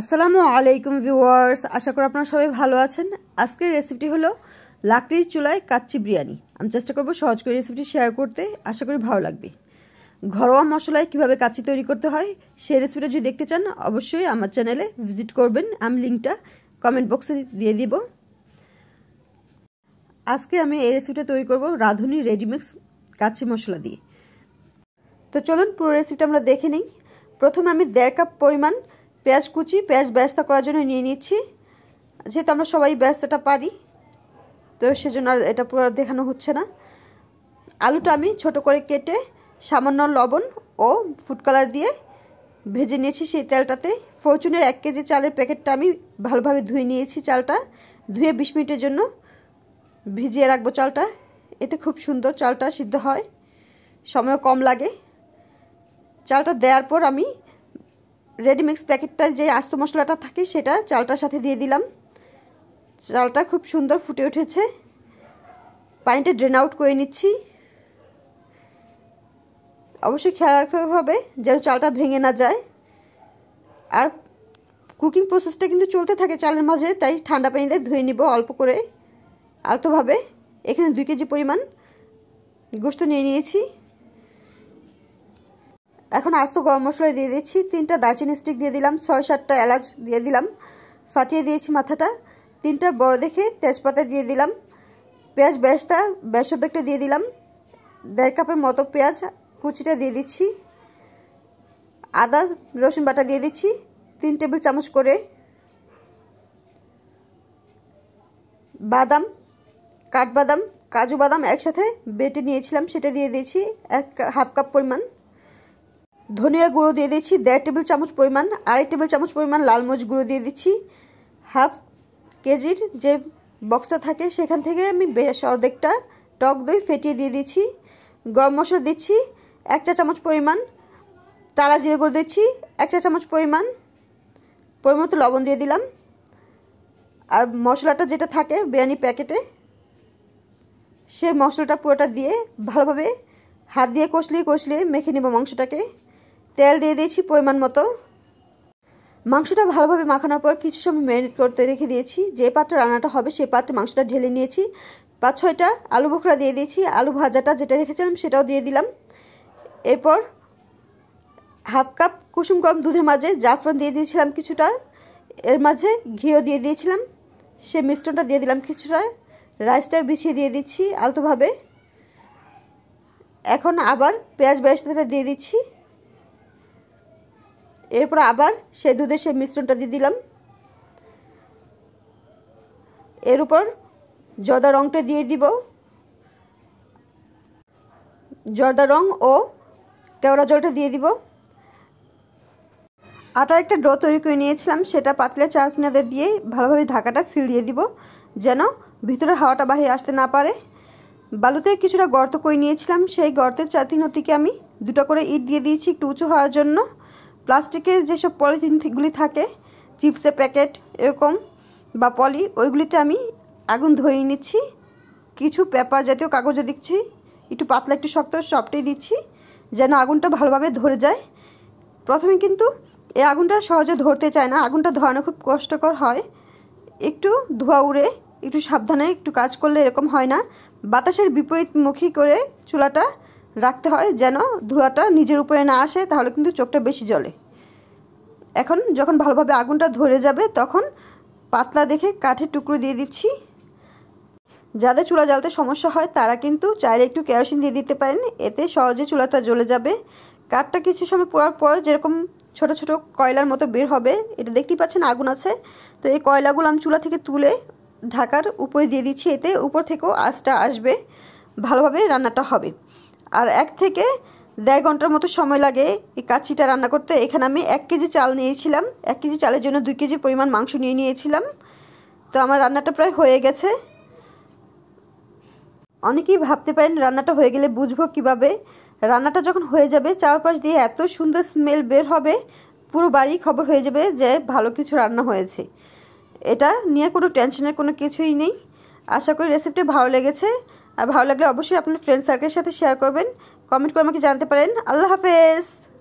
আসসালামু আলাইকুম ভিউয়ার্স আশা করি আপনারা সবাই ভালো আছেন আজকের রেসিপিটি হলো লাকড়ির চুলায় কাচ্চি বিরিয়ানি আমি চেষ্টা করব সহজ করে রেসিপিটি শেয়ার করতে আশা করি ভালো লাগবে ঘরোয়া মশলায় কিভাবে কাচ্চি তৈরি করতে হয় সেই রেসিপিটা যদি দেখতে চান অবশ্যই আমার চ্যানেলে ভিজিট করবেন আমি লিঙ্কটা কমেন্ট বক্সে দিয়ে দিব আজকে আমি এই রেসিপিটা তৈরি করব রাঁধুনি রেডিমিক্স কাচ্চি মশলা দিয়ে তো চলুন পুরো রেসিপিটা আমরা দেখে নিই প্রথমে আমি দেড় কাপ পরিমাণ পেঁয়াজ কুচি পেঁয়াজ ব্যস্তা করার জন্য নিয়ে নিচ্ছি যেহেতু আমরা সবাই ব্যস্তাটা পারি তো সেজন্য আর এটা পুরো দেখানো হচ্ছে না আলুটা আমি ছোট করে কেটে সামান্য লবণ ও ফুড কালার দিয়ে ভেজে নিয়েছি সেই তেলটাতে ফরচুনের এক কেজি চালের প্যাকেটটা আমি ভালোভাবে ধুয়ে নিয়েছি চালটা ধুয়ে বিশ মিনিটের জন্য ভিজিয়ে রাখবো চালটা এতে খুব সুন্দর চালটা সিদ্ধ হয় সময় কম লাগে চালটা দেওয়ার পর আমি রেডিমিক্স প্যাকেটটা যে আস্ত মশলাটা থাকে সেটা চালটার সাথে দিয়ে দিলাম চালটা খুব সুন্দর ফুটে উঠেছে পানিটা ড্রেন আউট করে নিচ্ছি অবশ্যই খেয়াল রাখতে হবে যেন চালটা ভেঙে না যায় আর কুকিং প্রসেসটা কিন্তু চলতে থাকে চালের মাঝে তাই ঠান্ডা পানিতে ধুয়ে নিব অল্প করে আলতোভাবে এখানে দুই কেজি পরিমাণ গোস্ত নিয়ে নিয়েছি এখন আস্ত গরম মশলা দিয়ে দিচ্ছি তিনটা দারচিনি স্টিক দিয়ে দিলাম ছয় সাতটা এলাচ দিয়ে দিলাম ফাটিয়ে দিয়েছি মাথাটা তিনটা বড় দেখে তেজপাতা দিয়ে দিলাম পেঁয়াজ বেশটা বেসদ্দটা দিয়ে দিলাম দেড় কাপের মতো পেঁয়াজ কুচিটা দিয়ে দিচ্ছি আদা রসুন বাটা দিয়ে দিচ্ছি তিন টেবিল চামচ করে বাদাম কাঠবাদাম কাজু বাদাম একসাথে বেটে নিয়েছিলাম সেটা দিয়ে দিয়েছি এক হাফ কাপ পরিমাণ ধনিয়া গুঁড়ো দিয়ে দিচ্ছি দেড় টেবিল চামচ পরিমাণ আড়াই টেবিল চামচ পরিমাণ লাল মরিচ গুঁড়ো দিয়ে দিচ্ছি হাফ কেজির যে বক্সটা থাকে সেখান থেকে আমি বেশ অর্ধেকটা টক দই ফেটিয়ে দিয়ে দিচ্ছি গরম মশলা দিচ্ছি এক চা চামচ পরিমাণ তারা জিরে গুঁড়ো দিচ্ছি এক চা চামচ পরিমাণ পরিমাণ লবণ দিয়ে দিলাম আর মশলাটা যেটা থাকে বিরিয়ানি প্যাকেটে সে মশলাটা পুরোটা দিয়ে ভালোভাবে হাত দিয়ে কষলিয়ে কষলিয়ে মেখে নেব মাংসটাকে তেল দিয়ে দিয়েছি পরিমাণ মতো মাংসটা ভালোভাবে মাখানোর পর কিছু সময় ম্যারিনেট করতে রেখে দিয়েছি যে পাত্রে রান্নাটা হবে সেই পাত্রে মাংসটা ঢেলে নিয়েছি পাঁচ ছয়টা আলু বোখরা দিয়ে দিয়েছি আলু ভাজাটা যেটা রেখেছিলাম সেটাও দিয়ে দিলাম এরপর হাফ কাপ কুসুম গরম দুধের মাঝে জাফরন দিয়ে দিয়েছিলাম কিছুটা এর মাঝে ঘিও দিয়ে দিয়েছিলাম সে মিশ্রণটা দিয়ে দিলাম কিছুটা রাইসটা বিছিয়ে দিয়ে দিচ্ছি আলতোভাবে এখন আবার পেঁয়াজ বেয়াজটা দিয়ে দিচ্ছি এরপর আবার সে দুধের সেই মিশ্রণটা দিয়ে দিলাম এর উপর জর্দা রঙটা দিয়ে দিব জর্দা রং ও কেওড়া জলটা দিয়ে দিব আটা একটা ড্র তৈরি করে নিয়েছিলাম সেটা পাতলা চার কিনা দিয়ে ভালোভাবে ঢাকাটা সিল দিয়ে দিব যেন ভিতরে হাওয়াটা বাহিরে আসতে না পারে বালুতে কিছুটা গর্ত করে নিয়েছিলাম সেই গর্তের চার তিন আমি দুটো করে ইট দিয়ে দিয়েছি একটু উঁচু হওয়ার জন্য প্লাস্টিকের যেসব পলিথিনগুলি থাকে চিপসের প্যাকেট এরকম বা পলি ওইগুলিতে আমি আগুন ধরিয়ে নিচ্ছি কিছু পেপার জাতীয় কাগজও দিচ্ছি একটু পাতলা একটু শক্ত সবটাই দিচ্ছি যেন আগুনটা ভালোভাবে ধরে যায় প্রথমে কিন্তু এই আগুনটা সহজে ধরতে চায় না আগুনটা ধরানো খুব কষ্টকর হয় একটু ধোয়া উড়ে একটু সাবধানে একটু কাজ করলে এরকম হয় না বাতাসের বিপরীতমুখী করে চুলাটা রাখতে হয় যেন ধোঁয়াটা নিজের উপরে না আসে তাহলে কিন্তু চোখটা বেশি জ্বলে এখন যখন ভালোভাবে আগুনটা ধরে যাবে তখন পাতলা দেখে কাঠের টুকরো দিয়ে দিচ্ছি যাদের চুলা জ্বালতে সমস্যা হয় তারা কিন্তু চাইলে একটু কেরোসিন দিয়ে দিতে পারেন এতে সহজে চুলাটা জ্বলে যাবে কাঠটা কিছু সময় পড়ার পর যেরকম ছোট ছোট কয়লার মতো বের হবে এটা দেখতেই পাচ্ছেন আগুন আছে তো এই কয়লাগুলো আমি চুলা থেকে তুলে ঢাকার উপরে দিয়ে দিচ্ছি এতে উপর থেকেও আঁচটা আসবে ভালোভাবে রান্নাটা হবে আর এক থেকে দেড় ঘন্টার মতো সময় লাগে এই কাচ্চিটা রান্না করতে এখানে আমি এক কেজি চাল নিয়েছিলাম এক কেজি চালের জন্য দুই কেজি পরিমাণ মাংস নিয়ে নিয়েছিলাম তো আমার রান্নাটা প্রায় হয়ে গেছে অনেকেই ভাবতে পারেন রান্নাটা হয়ে গেলে বুঝবো কিভাবে রান্নাটা যখন হয়ে যাবে চারপাশ দিয়ে এত সুন্দর স্মেল বের হবে পুরো বাড়ি খবর হয়ে যাবে যে ভালো কিছু রান্না হয়েছে এটা নিয়ে কোনো টেনশনের কোনো কিছুই নেই আশা করি রেসিপিটি ভালো লেগেছে আর ভালো লাগলে অবশ্যই আপনার ফ্রেন্ড সার্কেলের সাথে শেয়ার করবেন কমেন্ট করে আমাকে জানতে পারেন আল্লাহ হাফেজ